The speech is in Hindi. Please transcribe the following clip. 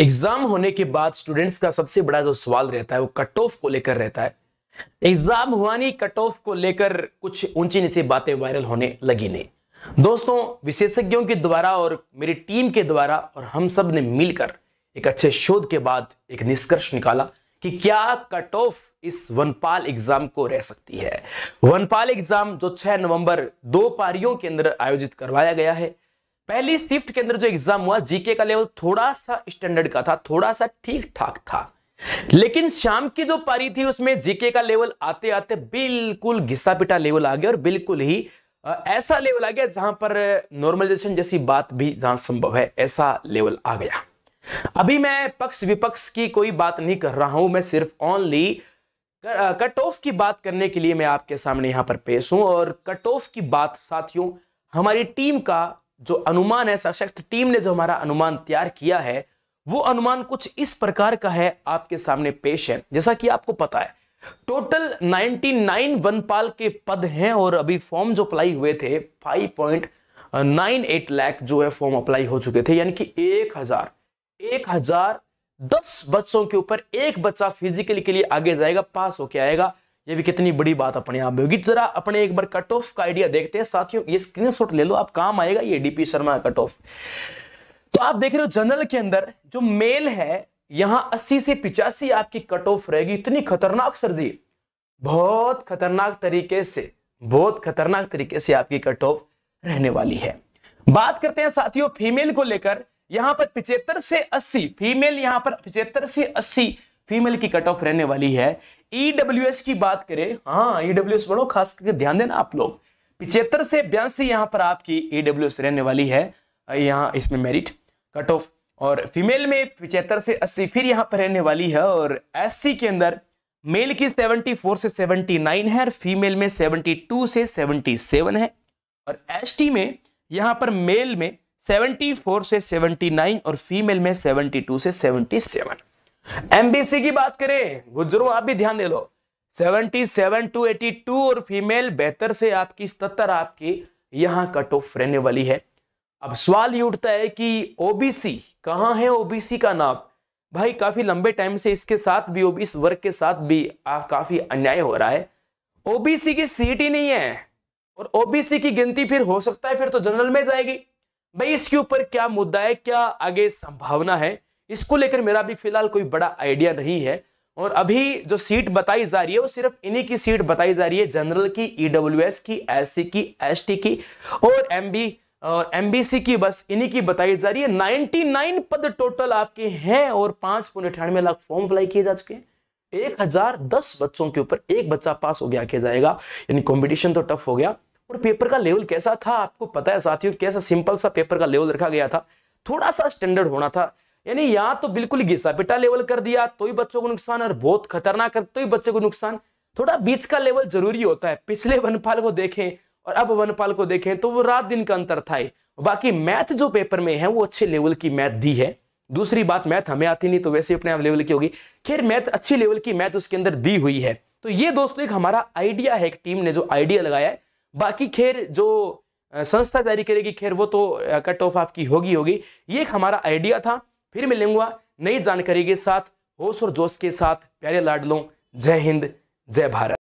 एग्जाम होने के बाद स्टूडेंट्स का सबसे बड़ा जो सवाल रहता है वो कट ऑफ को लेकर रहता है एग्जाम हुआ नहीं कट ऑफ को लेकर कुछ ऊंची नीचे बातें वायरल होने लगी नहीं दोस्तों विशेषज्ञों के द्वारा और मेरी टीम के द्वारा और हम सब ने मिलकर एक अच्छे शोध के बाद एक निष्कर्ष निकाला कि क्या कट ऑफ इस वनपाल एग्जाम को रह सकती है वनपाल एग्जाम जो 6 नवंबर दो पारियों के अंदर आयोजित करवाया गया है पहली शिफ्ट के अंदर जो एग्जाम हुआ जीके का लेवल थोड़ा सा स्टैंडर्ड का था थोड़ा सा ठीक ठाक था लेकिन शाम की जो पारी थी उसमें जीके का लेवल आते आते बिल्कुल घिसा पिटा लेवल आ गया और बिल्कुल ही ऐसा लेवल आ गया जहां पर नॉर्मलाइजेशन जैसी बात भी जहां संभव है ऐसा लेवल आ गया अभी मैं पक्ष विपक्ष की कोई बात नहीं कर रहा हूं मैं सिर्फ ओनली कट ऑफ की बात करने के लिए मैं आपके सामने यहां पर पेश हूं और कट ऑफ की बात साथियों हमारी टीम का जो अनुमान है सशक्त टीम ने जो हमारा अनुमान तैयार किया है वो अनुमान कुछ इस प्रकार का है आपके सामने पेश है जैसा कि आपको पता है टोटल 99 वनपाल के पद हैं और अभी फॉर्म जो अप्लाई हुए थे 5.98 लाख जो है फॉर्म अप्लाई हो चुके थे यानी कि एक हजार एक हजार दस बच्चों के ऊपर एक बच्चा फिजिकली के लिए आगे जाएगा पास होके आएगा ये भी कितनी बड़ी बात अपने आप में होगी जरा अपने एक बार कट ऑफ का आइडिया देखते हैं साथियों ये स्क्रीनशॉट ले लो आप काम आएगा ये डीपी शर्मा कट ऑफ तो आप देख रहे हो जनरल के अंदर जो मेल है यहां 80 से पिचासी आपकी कट ऑफ रहेगी इतनी खतरनाक सर जी बहुत खतरनाक तरीके से बहुत खतरनाक तरीके से आपकी कट ऑफ रहने वाली है बात करते हैं साथियों फीमेल को लेकर यहां पर पिछहत्तर से अस्सी फीमेल यहां पर पिछहत्तर से अस्सी फीमेल की कट ऑफ रहने वाली है ईडब्ल्यू e की बात करें हाँ ईडब्ल्यू एस बढ़ो खास करके ध्यान देना आप लोग पिछहत्तर से बयासी यहाँ पर आपकी ईडब्ल्यू e रहने वाली है यहाँ इसमें मेरिट कट ऑफ और फीमेल में पिछहत्तर से अस्सी फिर यहाँ पर रहने वाली है और एस के अंदर मेल की 74 से 79 है और फीमेल में 72 से 77 है और एस में यहाँ पर मेल में 74 से 79 और फीमेल में 72 से 77 एमबीसी की बात करें गुजरो आप भी ध्यान दे लो 77 टू 82 और फीमेल बेहतर से आपकी सतर आपकी यहां कट ऑफ रहने वाली है अब सवाल ये उठता है कि ओबीसी कहां है ओबीसी का नाम भाई काफी लंबे टाइम से इसके साथ भी ओबीसी वर्ग के साथ भी आ, काफी अन्याय हो रहा है ओबीसी की सीट ही नहीं है और ओबीसी की गिनती फिर हो सकता है फिर तो जनरल में जाएगी भाई इसके ऊपर क्या मुद्दा है क्या आगे संभावना है इसको लेकर मेरा भी फिलहाल कोई बड़ा आइडिया नहीं है और अभी जो सीट बताई जा रही है वो सिर्फ इन्हीं की सीट बताई जा रही है जनरल की ईडब्ल्यू e की एस की एस की और एम और एमबीसी की बस इन्हीं की बताई जा रही है 99 पद टोटल आपके हैं और पांच पौने अठानवे लाख फॉर्म अप्लाई किए जा चुके हैं एक हजार दस बच्चों के ऊपर एक बच्चा पास हो गया किया जाएगा यानी कंपटीशन तो टफ हो गया और पेपर का लेवल कैसा था आपको पता है साथियों कैसा सिंपल सा पेपर का लेवल रखा गया था थोड़ा सा स्टैंडर्ड होना था यानी यहाँ तो बिल्कुल पिटा लेवल कर दिया तो ही बच्चों को नुकसान और बहुत खतरनाक तो ही बच्चे को नुकसान थोड़ा बीच का लेवल जरूरी होता है पिछले वनपाल को देखें और अब वनपाल को देखें तो वो रात दिन का अंतर था बाकी मैथ जो पेपर में है वो अच्छे लेवल की मैथ दी है दूसरी बात मैथ हमें आती नहीं तो वैसे अपने आप लेवल की होगी खैर मैथ अच्छी लेवल की मैथ उसके अंदर दी हुई है तो ये दोस्तों एक हमारा आइडिया है एक टीम ने जो आइडिया लगाया है बाकी खैर जो संस्था जारी करेगी खैर वो तो कट ऑफ आपकी होगी होगी ये एक हमारा आइडिया था फिर मिलेंगे नई जानकारी के साथ होश और जोश के साथ प्यारे लाडलों जय हिंद जय भारत